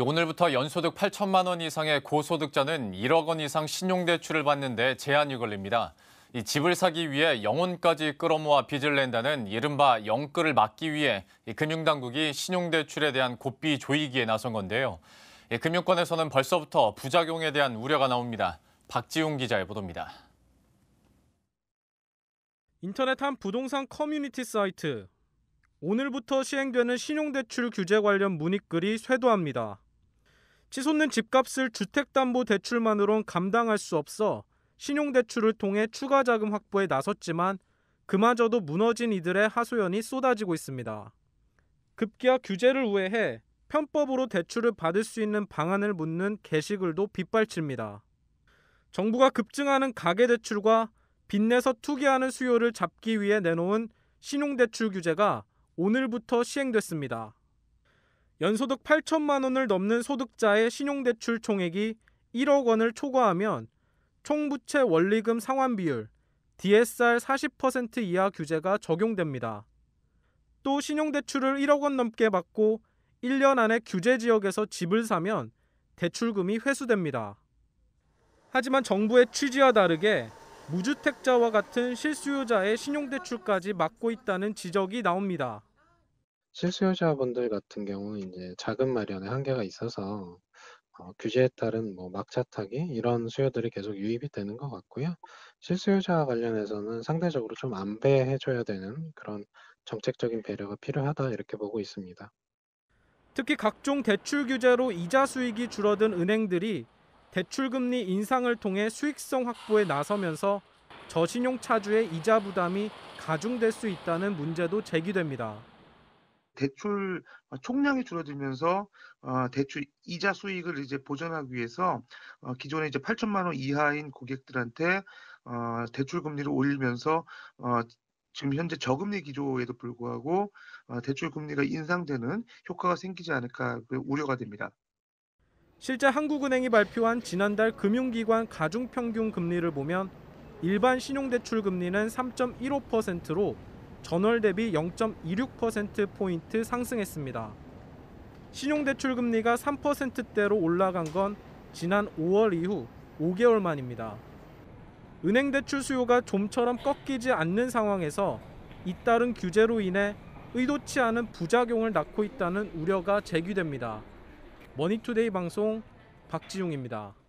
오늘부터 연소득 8천만 원 이상의 고소득자는 1억 원 이상 신용대출을 받는데 제한이 걸립니다. 이 집을 사기 위해 영혼까지 끌어모아 빚을 낸다는 이른바 영끌을 막기 위해 금융당국이 신용대출에 대한 고삐 조이기에 나선 건데요. 금융권에서는 벌써부터 부작용에 대한 우려가 나옵니다. 박지웅 기자의 보도입니다. 인터넷 한 부동산 커뮤니티 사이트 오늘부터 시행되는 신용대출 규제 관련 문의글이 쇄도합니다. 치솟는 집값을 주택담보대출만으론 감당할 수 없어 신용대출을 통해 추가 자금 확보에 나섰지만 그마저도 무너진 이들의 하소연이 쏟아지고 있습니다. 급기야 규제를 우회해 편법으로 대출을 받을 수 있는 방안을 묻는 게시글도 빗발칩니다. 정부가 급증하는 가계대출과 빚내서 투기하는 수요를 잡기 위해 내놓은 신용대출 규제가 오늘부터 시행됐습니다. 연소득 8천만 원을 넘는 소득자의 신용대출 총액이 1억 원을 초과하면 총부채 원리금 상환 비율 DSR 40% 이하 규제가 적용됩니다. 또 신용대출을 1억 원 넘게 받고 1년 안에 규제 지역에서 집을 사면 대출금이 회수됩니다. 하지만 정부의 취지와 다르게 무주택자와 같은 실수요자의 신용대출까지 막고 있다는 지적이 나옵니다. 실수요자분들 같은 경우는 인제 자금 마련에 한계가 있어서 어 규제에 따른 뭐 막차 타기 이런 수요들이 계속 유입이 되는 것 같고요. 실수요자와 관련해서는 상대적으로 좀 안배해 줘야 되는 그런 정책적인 배려가 필요하다 이렇게 보고 있습니다. 특히 각종 대출 규제로 이자 수익이 줄어든 은행들이 대출 금리 인상을 통해 수익성 확보에 나서면서 저신용 차주의 이자 부담이 가중될 수 있다는 문제도 제기됩니다. 대출 어, 총량이 줄어들면서 어, 대출 이자 수익을 이제 보전하기 위해서 어, 기존에 이제 8천만 원 이하인 고객들한테 어, 대출 금리를 올리면서 어, 지금 현재 저금리 기조에도 불구하고 어, 대출 금리가 인상되는 효과가 생기지 않을까 우려가 됩니다. 실제 한국은행이 발표한 지난달 금융기관 가중평균 금리를 보면 일반 신용대출 금리는 3.15%로 전월 대비 0.26%포인트 상승했습니다. 신용대출 금리가 3%대로 올라간 건 지난 5월 이후 5개월 만입니다. 은행 대출 수요가 좀처럼 꺾이지 않는 상황에서 잇따른 규제로 인해 의도치 않은 부작용을 낳고 있다는 우려가 제기됩니다. 머니투데이 방송 박지용입니다.